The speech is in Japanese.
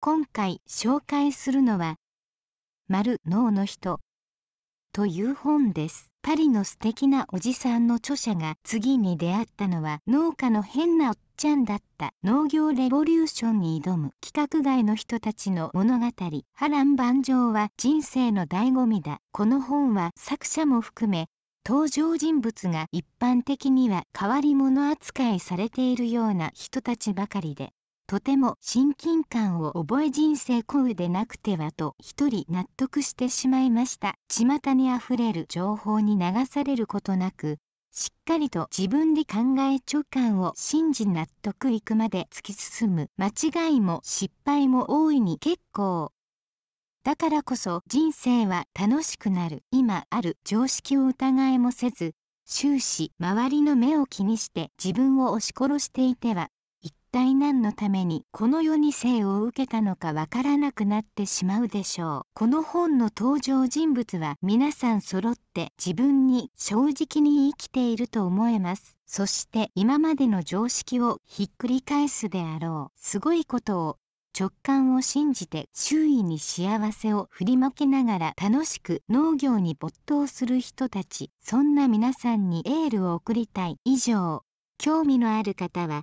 今回紹介するのは「丸脳の人」という本です。パリの素敵なおじさんの著者が次に出会ったのは農家の変なおっちゃんだった農業レボリューションに挑む規格外の人たちの物語波乱万丈は人生の醍醐味だこの本は作者も含め登場人物が一般的には変わり者扱いされているような人たちばかりでとても親近感を覚え人生こぐでなくてはと一人納得してしまいました巷にあふれる情報に流されることなくしっかりと自分で考え直感を信じ納得いくまで突き進む間違いも失敗も大いに結構だからこそ人生は楽しくなる今ある常識を疑いもせず終始周りの目を気にして自分を押し殺していては体何のためにこの世に生を受けたのかわからなくなってしまうでしょうこの本の登場人物は皆さん揃って自分に正直に生きていると思えますそして今までの常識をひっくり返すであろうすごいことを直感を信じて周囲に幸せを振りまけながら楽しく農業に没頭する人たちそんな皆さんにエールを送りたい以上興味のある方は